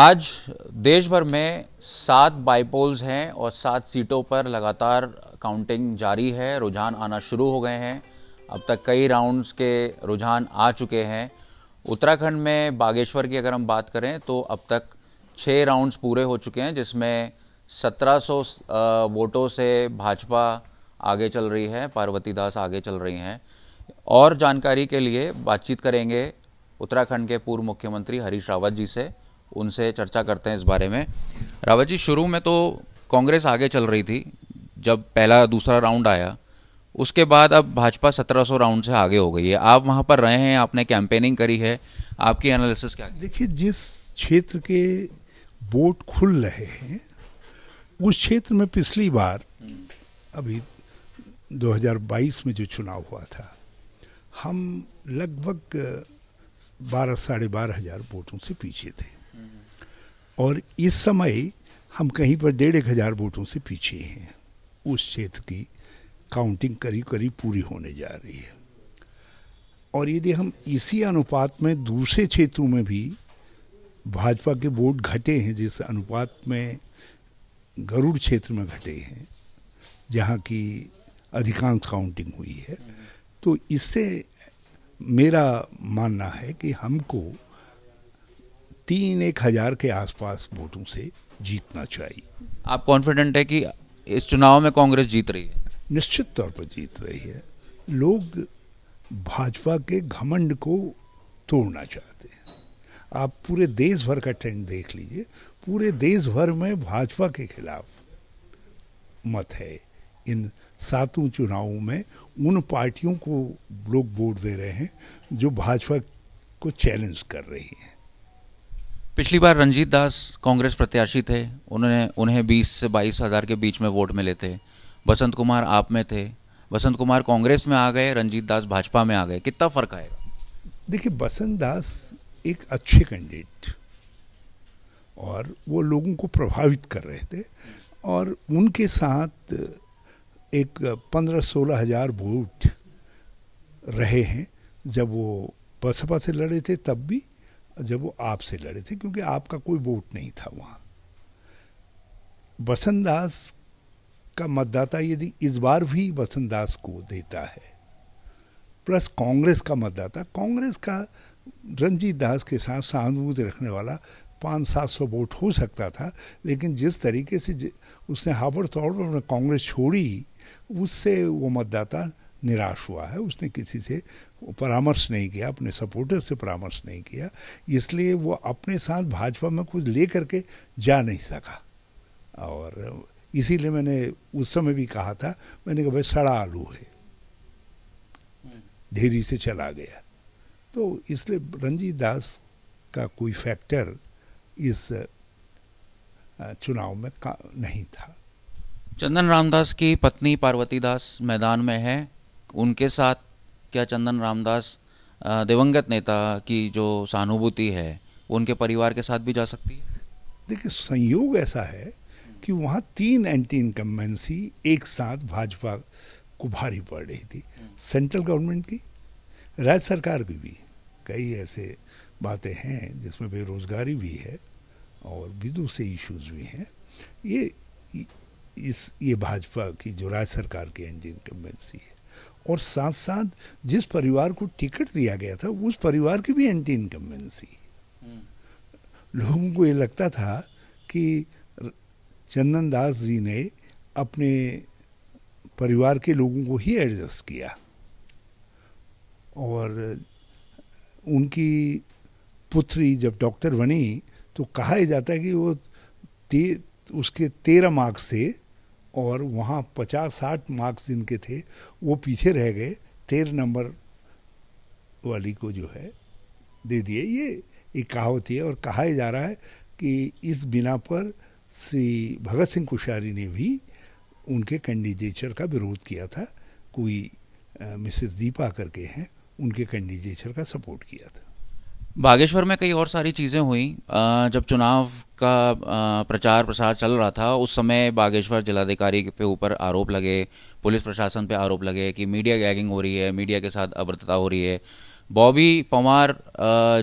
आज देश भर में सात बाईपोल्स हैं और सात सीटों पर लगातार काउंटिंग जारी है रुझान आना शुरू हो गए हैं अब तक कई राउंड्स के रुझान आ चुके हैं उत्तराखंड में बागेश्वर की अगर हम बात करें तो अब तक छः राउंड्स पूरे हो चुके हैं जिसमें 1700 वोटों से भाजपा आगे चल रही है पार्वती दास आगे चल रही हैं और जानकारी के लिए बातचीत करेंगे उत्तराखंड के पूर्व मुख्यमंत्री हरीश रावत जी से उनसे चर्चा करते हैं इस बारे में रावत जी शुरू में तो कांग्रेस आगे चल रही थी जब पहला दूसरा राउंड आया उसके बाद अब भाजपा 1700 राउंड से आगे हो गई है आप वहां पर रहे हैं आपने कैंपेनिंग करी है आपकी एनालिसिस क्या देखिए जिस क्षेत्र के वोट खुल रहे हैं उस क्षेत्र में पिछली बार अभी 2022 में जो चुनाव हुआ था हम लगभग बारह साढ़े बारह हजार वोटों से पीछे थे और इस समय हम कहीं पर डेढ़ एक हज़ार वोटों से पीछे हैं उस क्षेत्र की काउंटिंग करीब करीब पूरी होने जा रही है और यदि हम इसी अनुपात में दूसरे क्षेत्रों में भी भाजपा के वोट घटे हैं जिस अनुपात में गरुड़ क्षेत्र में घटे हैं जहाँ की अधिकांश काउंटिंग हुई है तो इससे मेरा मानना है कि हमको तीन एक हजार के आसपास वोटों से जीतना चाहिए आप कॉन्फिडेंट है कि इस चुनाव में कांग्रेस जीत रही है निश्चित तौर पर जीत रही है लोग भाजपा के घमंड को तोड़ना चाहते हैं आप पूरे देश भर का ट्रेंड देख लीजिए पूरे देश भर में भाजपा के खिलाफ मत है इन सातों चुनावों में उन पार्टियों को लोग वोट दे रहे हैं जो भाजपा को चैलेंज कर रही हैं पिछली बार रंजीत दास कांग्रेस प्रत्याशी थे उन्होंने उन्हें बीस से बाईस हज़ार के बीच में वोट मिले थे बसंत कुमार आप में थे बसंत कुमार कांग्रेस में आ गए रंजीत दास भाजपा में आ गए कितना फ़र्क आएगा देखिए बसंत दास एक अच्छे कैंडिडेट और वो लोगों को प्रभावित कर रहे थे और उनके साथ एक पंद्रह सोलह हजार वोट रहे हैं जब वो बसपा से लड़े थे तब भी जब वो आपसे लड़े थे क्योंकि आपका कोई वोट नहीं था वहाँ बसंत दास का मतदाता यदि इस बार भी बसंत दास को देता है प्लस कांग्रेस का मतदाता कांग्रेस का रंजीत दास के साथ सहानुभूति रखने वाला पाँच सात सौ वोट हो सकता था लेकिन जिस तरीके से उसने हाबड़ तोड़ पर कांग्रेस छोड़ी उससे वो मतदाता निराश हुआ है उसने किसी से परामर्श नहीं किया अपने सपोर्टर से परामर्श नहीं किया इसलिए वो अपने साथ भाजपा में कुछ ले करके जा नहीं सका और इसीलिए मैंने उस समय भी कहा था मैंने कहा भाई सड़ा आलू है ढेरी हम्म। से चला गया तो इसलिए रंजीत दास का कोई फैक्टर इस चुनाव में का नहीं था चंदन रामदास की पत्नी पार्वती दास मैदान में है उनके साथ क्या चंदन रामदास दिवंगत नेता की जो सहानुभूति है उनके परिवार के साथ भी जा सकती है देखिए संयोग ऐसा है कि वहाँ तीन एंटी इनकम्बेंसी एक साथ भाजपा को भारी पड़ रही थी सेंट्रल गवर्नमेंट की राज्य सरकार की भी कई ऐसे बातें हैं जिसमें बेरोजगारी भी है और भी दूसरे इश्यूज भी हैं ये इस ये भाजपा की जो राज्य सरकार की एंटी इनकम्बेंसी है और साथ साथ जिस परिवार को टिकट दिया गया था उस परिवार की भी एंटी इनकम्बेंसी लोगों को ये लगता था कि चंदन दास जी ने अपने परिवार के लोगों को ही एडजस्ट किया और उनकी पुत्री जब डॉक्टर बनी तो कहा जाता है कि वो ते, उसके तेरह मार्क्स थे और वहाँ पचास साठ मार्क्स जिनके थे वो पीछे रह गए तेरह नंबर वाली को जो है दे दिए ये एक कहावत है और कहा जा रहा है कि इस बिना पर श्री भगत सिंह कुशारी ने भी उनके कैंडिडेचर का विरोध किया था कोई मिसेस दीपा करके हैं उनके कैंडिडेचर का सपोर्ट किया था बागेश्वर में कई और सारी चीज़ें हुई जब चुनाव का प्रचार प्रसार चल रहा था उस समय बागेश्वर जिलाधिकारी के ऊपर आरोप लगे पुलिस प्रशासन पे आरोप लगे कि मीडिया गैगिंग हो रही है मीडिया के साथ अभद्रता हो रही है बॉबी पंवार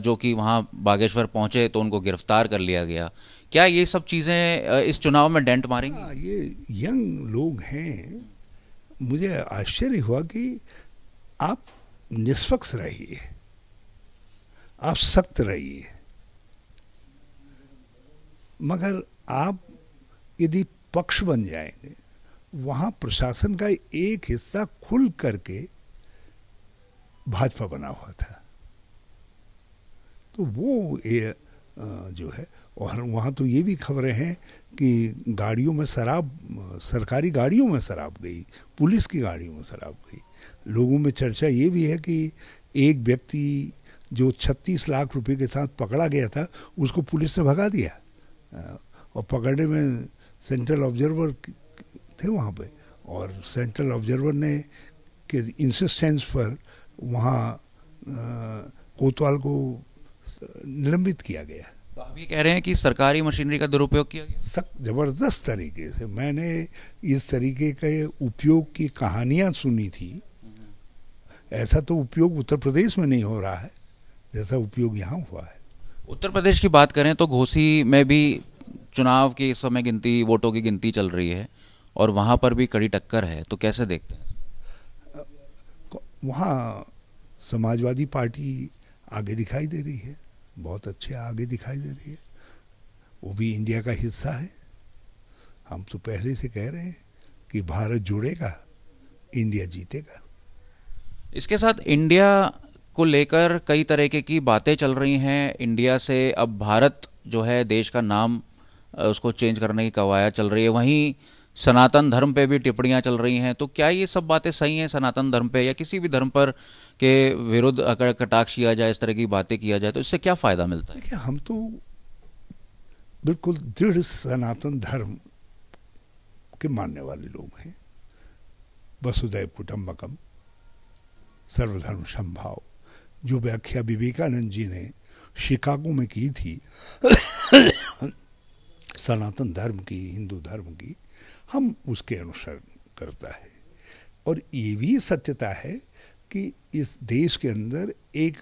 जो कि वहाँ बागेश्वर पहुँचे तो उनको गिरफ्तार कर लिया गया क्या ये सब चीज़ें इस चुनाव में डेंट मारेंगी आ, हाँ, ये यंग लोग हैं मुझे आश्चर्य हुआ कि आप निष्पक्ष रहिए आप सख्त रहिए मगर आप यदि पक्ष बन जाएंगे वहां प्रशासन का एक हिस्सा खुल करके भाजपा बना हुआ था तो वो ये जो है और वहाँ तो ये भी खबरें हैं कि गाड़ियों में शराब सरकारी गाड़ियों में शराब गई पुलिस की गाड़ियों में शराब गई लोगों में चर्चा ये भी है कि एक व्यक्ति जो 36 लाख रुपए के साथ पकड़ा गया था उसको पुलिस ने भगा दिया और पकड़ने में सेंट्रल ऑब्जर्वर थे वहाँ पे और सेंट्रल ऑब्जर्वर ने के इंसिस्टेंस पर वहाँ कोतवाल को निलंबित किया गया तो आप ये कह रहे हैं कि सरकारी मशीनरी का दुरुपयोग किया गया सख्त जबरदस्त तरीके से मैंने इस तरीके के उपयोग की कहानियाँ सुनी थी हम्म। ऐसा तो उपयोग उत्तर प्रदेश में नहीं हो रहा है जैसा उपयोग यहाँ हुआ है उत्तर प्रदेश की बात करें तो घोसी में भी चुनाव के इस समय गिनती वोटों की गिनती चल रही है और वहाँ पर भी कड़ी टक्कर है तो कैसे देखते हैं वहाँ समाजवादी पार्टी आगे दिखाई दे रही है बहुत अच्छे आगे दिखाई दे रही है वो भी इंडिया का हिस्सा है हम तो पहले से कह रहे हैं कि भारत जुड़ेगा इंडिया जीतेगा इसके साथ इंडिया को लेकर कई तरीके की बातें चल रही हैं इंडिया से अब भारत जो है देश का नाम उसको चेंज करने की कवायद चल रही है वहीं सनातन धर्म पे भी टिप्पणियां चल रही हैं तो क्या ये सब बातें सही हैं सनातन धर्म पे या किसी भी धर्म पर के विरुद्ध अगर कटाक्ष किया जाए इस तरह की बातें किया जाए तो इससे क्या फायदा मिलता है देखिए हम तो बिल्कुल दृढ़ सनातन धर्म के मानने वाले लोग हैं वसुदेव कुटम्बकम सर्वधर्म संभाव जो व्याख्या विवेकानंद जी ने शिकागो में की थी सनातन धर्म की हिंदू धर्म की हम उसके अनुसरण करता है और ये भी सत्यता है कि इस देश के अंदर एक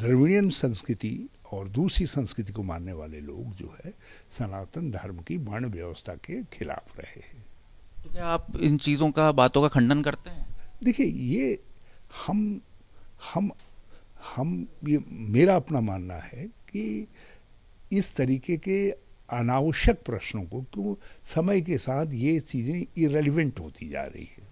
द्रविड़ियन संस्कृति और दूसरी संस्कृति को मानने वाले लोग जो है सनातन धर्म की वर्ण व्यवस्था के खिलाफ रहे हैं तो क्या आप इन चीज़ों का बातों का खंडन करते हैं देखिए ये हम हम हम ये मेरा अपना मानना है कि इस तरीके के अनावश्यक प्रश्नों को क्यों समय के साथ ये चीज़ें इरेलीवेंट होती जा रही है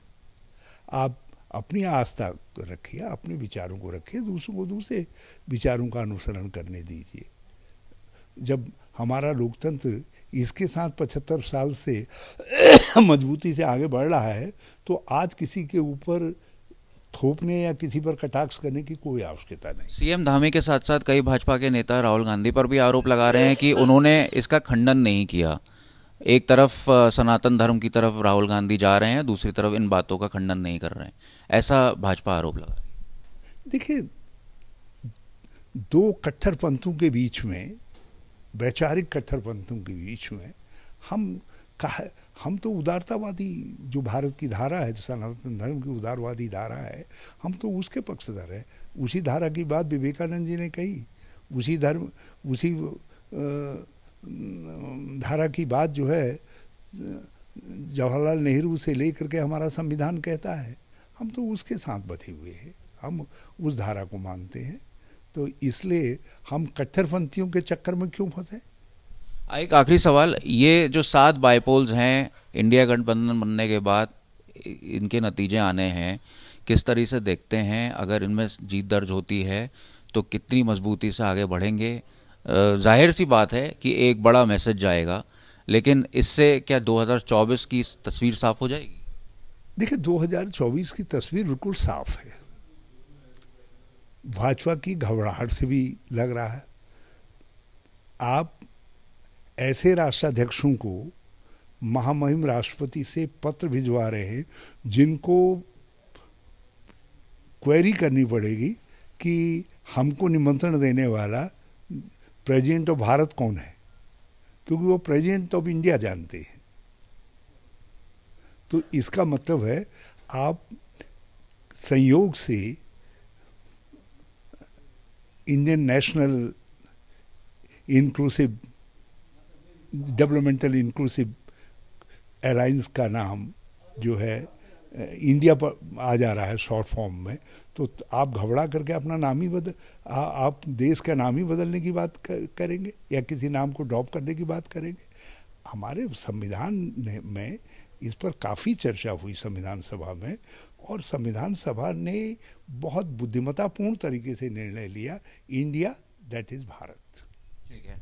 आप अपनी आस्था रखिए अपने विचारों को रखिए दूसरों को दूसरे विचारों का अनुसरण करने दीजिए जब हमारा लोकतंत्र इसके साथ पचहत्तर साल से मजबूती से आगे बढ़ रहा है तो आज किसी के ऊपर थोपने या किसी पर कटाक्ष करने की कोई आवश्यकता नहीं सीएम धामी के साथ साथ कई भाजपा के नेता राहुल गांधी पर भी आरोप लगा रहे हैं कि उन्होंने इसका खंडन नहीं किया एक तरफ सनातन धर्म की तरफ राहुल गांधी जा रहे हैं दूसरी तरफ इन बातों का खंडन नहीं कर रहे हैं ऐसा भाजपा आरोप लगा देखिए दो कट्टरपंथों के बीच में वैचारिक कट्टरपंथों के बीच में हम कहा हम तो उदारतावादी जो भारत की धारा है सनातन धर्म की उदारवादी धारा है हम तो उसके पक्षधर हैं उसी धारा की बात विवेकानंद जी ने कही उसी धर्म उसी धारा की बात जो है जवाहरलाल नेहरू से लेकर के हमारा संविधान कहता है हम तो उसके साथ बधे हुए हैं हम उस धारा को मानते हैं तो इसलिए हम कट्टरपंथियों के चक्कर में क्यों फंसे एक आखिरी सवाल ये जो सात बायपोल्स हैं इंडिया गठबंधन बनने के बाद इनके नतीजे आने हैं किस तरह से देखते हैं अगर इनमें जीत दर्ज होती है तो कितनी मजबूती से आगे बढ़ेंगे जाहिर सी बात है कि एक बड़ा मैसेज जाएगा लेकिन इससे क्या 2024 की तस्वीर साफ हो जाएगी देखिए 2024 की तस्वीर बिल्कुल साफ है भाजपा की घबराहट से भी लग रहा है आप ऐसे राष्ट्राध्यक्षों को महामहिम राष्ट्रपति से पत्र भिजवा रहे हैं जिनको क्वेरी करनी पड़ेगी कि हमको निमंत्रण देने वाला प्रेसिडेंट ऑफ भारत कौन है क्योंकि वो प्रेसिडेंट ऑफ इंडिया जानते हैं तो इसका मतलब है आप संयोग से Indian national inclusive developmental inclusive alliance का नाम जो है इंडिया पर आ जा रहा है शॉर्ट फॉर्म में तो आप घबरा करके अपना नाम ही बदल आ, आप देश का नाम ही बदलने की बात करेंगे या किसी नाम को ड्रॉप करने की बात करेंगे हमारे संविधान में इस पर काफ़ी चर्चा हुई संविधान सभा में और संविधान सभा ने बहुत बुद्धिमत्तापूर्ण तरीके से निर्णय लिया इंडिया दैट इज़ भारत ठीक है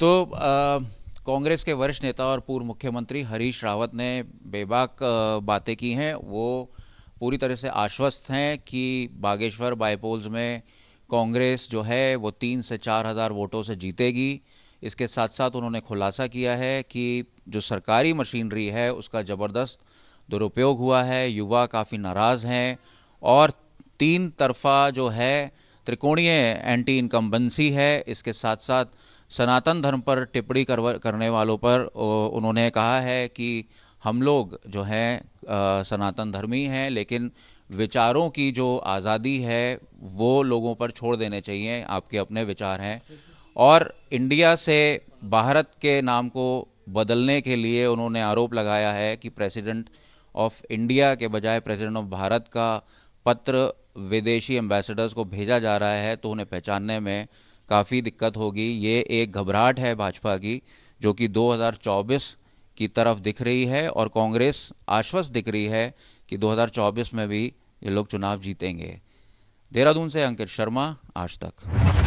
तो आ... कांग्रेस के वरिष्ठ नेता और पूर्व मुख्यमंत्री हरीश रावत ने बेबाक बातें की हैं वो पूरी तरह से आश्वस्त हैं कि बागेश्वर बायपोल्स में कांग्रेस जो है वो तीन से चार हज़ार वोटों से जीतेगी इसके साथ साथ उन्होंने खुलासा किया है कि जो सरकारी मशीनरी है उसका ज़बरदस्त दुरुपयोग हुआ है युवा काफ़ी नाराज़ हैं और तीन तरफा जो है त्रिकोणीय एंटी इनकम्बेंसी है इसके साथ साथ सनातन धर्म पर टिप्पणी करने वालों पर उन्होंने कहा है कि हम लोग जो हैं सनातन धर्मी हैं लेकिन विचारों की जो आज़ादी है वो लोगों पर छोड़ देने चाहिए आपके अपने विचार हैं और इंडिया से भारत के नाम को बदलने के लिए उन्होंने आरोप लगाया है कि प्रेसिडेंट ऑफ इंडिया के बजाय प्रेसिडेंट ऑफ भारत का पत्र विदेशी एम्बेसडर्स को भेजा जा रहा है तो उन्हें पहचानने में काफ़ी दिक्कत होगी ये एक घबराहट है भाजपा की जो कि 2024 की तरफ दिख रही है और कांग्रेस आश्वस्त दिख रही है कि 2024 में भी ये लोग चुनाव जीतेंगे देहरादून से अंकित शर्मा आज तक